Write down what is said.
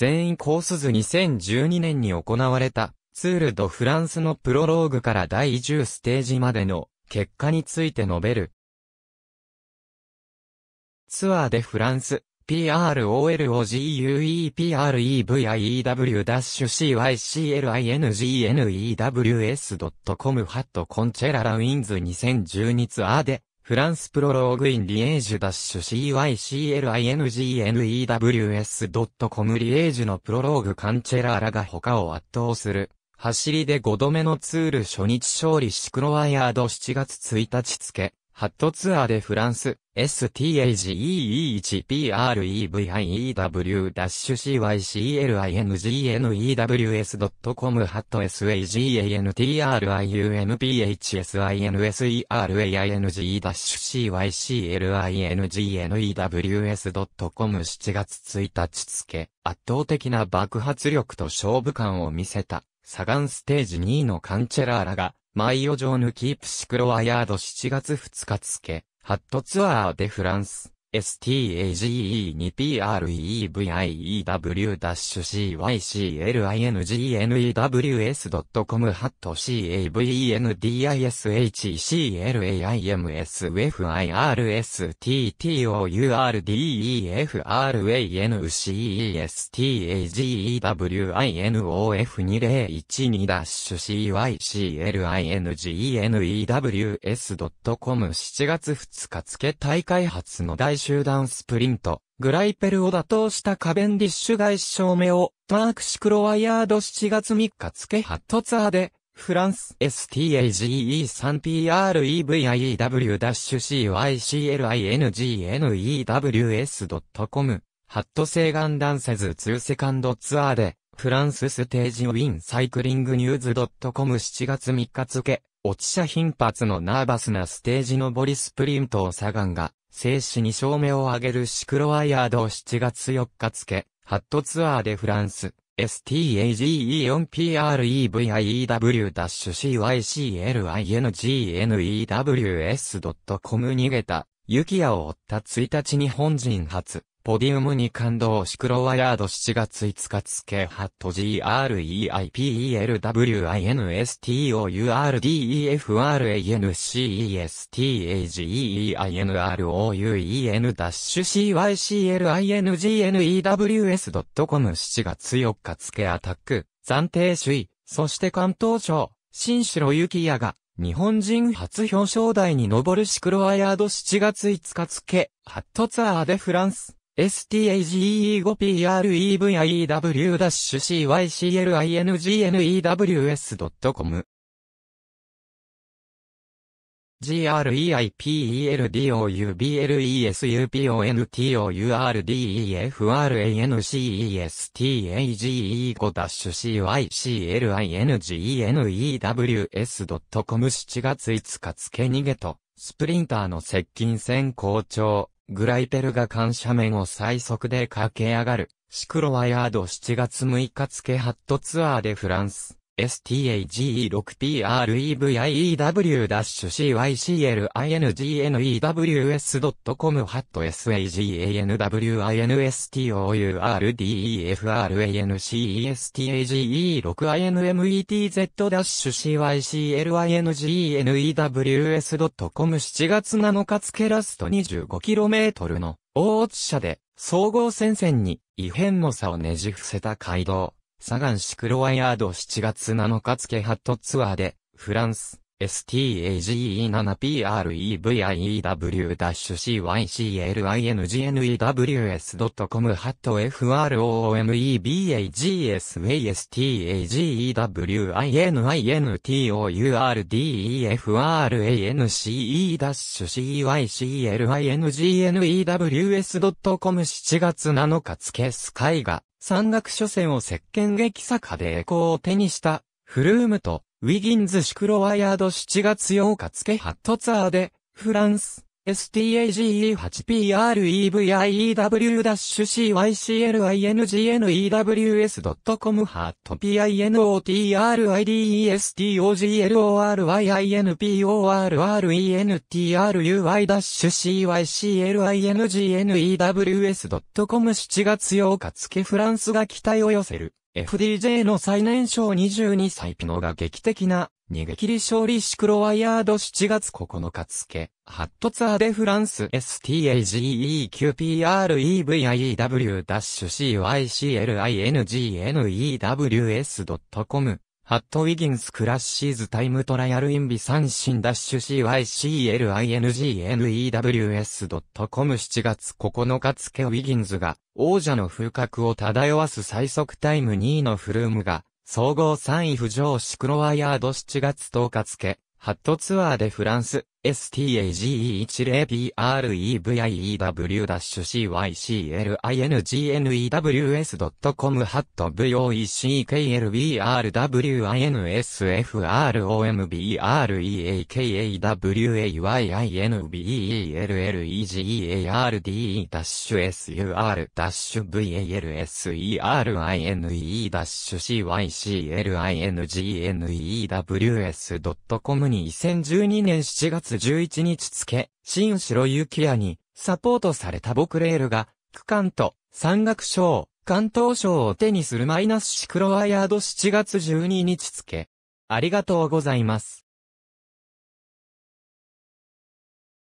全員コース図2012年に行われたツール・ド・フランスのプロローグから第10ステージまでの結果について述べる。ツアーでフランス、PROLOGUEPREVIEW-CYCLINGNEWS.com ハットコンチェララウィンズ2012ツアーでフランスプロローグインリエージュダッシュ cyclingnews.com リエージュのプロローグカンチェラーラが他を圧倒する。走りで5度目のツール初日勝利シクロワイヤード7月1日付。ハットツアーでフランス、STAGEEHPREVIE-CLINGWS.com y c ハット SAGANTRIUMPHSINSERANG-CLINGWS.com 7月1日付、圧倒的な爆発力と勝負感を見せた、サガンステージ2位のカンチェラーラが、マイオ・ジョーヌ・キープ・シクロワヤード7月2日付、ハットツアーでフランス。stageenpreevi-evlu-cylinggnews.com h a cavendishamsfirstourdefrancestageenof2012-cylinggnews.com7 c l i t c 月2日付大会発の大集団スプリント、グライペルを打倒したカベンディッシュ外相目を、マークシクロワイヤード7月3日付ハットツアーで、フランス STAGE3PREVIEW-CYCLINGNEWS.com ハット西岸ダンセズ2セカンドツアーで、フランスステージウィンサイクリングニューズ .com7 月3日付、落ち者頻発のナーバスなステージのボリスプリントをサガンが、静止に照明を上げるシクロワイヤードを7月4日付、ハットツアーでフランス、stagee4previw-cyclingnews.com 逃げた、雪屋を追った1日日本人初、ポディウムに感動シクロワヤード7月5日付ハット GREIPELWINSTOUNESTAGENROUENCYCLINGENEWS.com r r d e f a c 7月4日付アタック、暫定首位、そして関東省、新城幸也が、日本人初表彰台に上るシクロワヤード7月5日付、ハットツアーでフランス。s t a g e 5 p r e v i e w c y c l i n g n e w s c o m g r e i p e l d u b l e u p o n t o u r d e f r a n c e s t a g e e g c y c l i n g n e w s c o m 7月5日付逃げと、スプリンターの接近戦好調。グライペルが感謝面を最速で駆け上がる。シクロワヤード7月6日付ハットツアーでフランス。s t a g e p r e v i w c y c l i n g n e w s c o m ハ a ト sagourdefrances6inmetz-cyclinges.com n w 7月7日付ラスト 25km の大津車で総合戦線に異変の差をねじ伏せた街道。サガンシクロワヤード7月7日付ハットツアーで、フランス、s t a g e 7 p r e v i v c y c l i n g n e w s c o m ハット fromebagastagintourdefanclingnews.com e w r 7月7日付スカイが山岳初戦を石鹸劇坂で栄光を手にした、フルームと、ウィギンズ・シクロワイヤード7月8日付ハットツアーで、フランス、stagepreview-cyclines.com 8 g n ハット pinodestoglorinporentruy-cyclines.com t r 7月8日付フランスが期待を寄せる FDJ の最年少22歳ピノが劇的な逃げ切り勝利シクロワイヤード7月9日付、ハットツアーでフランス STAGEQPREVIEWCYCLINGNEWS.com ハットウィギンスクラッシーズタイムトライアルインビ三振ダッシュ CYCLINGNEWS.com 7月9日付ウィギンズが王者の風格を漂わす最速タイム2位のフルームが総合3位浮上シクロワイヤード7月10日付、ハットツアーでフランス、stageprevew-cyclines.com 1 0 i ハット v o e c k l b r w i n s f o m b r e a w y i n b e l l e g a r d s e r i n e s e c y c l i n e s c o m に2012年7月月11日付、新城幸也にサポートされたボクレールが、区間と山岳賞、関東賞を手にするマイナスシクロワイヤード7月12日付。ありがとうございます。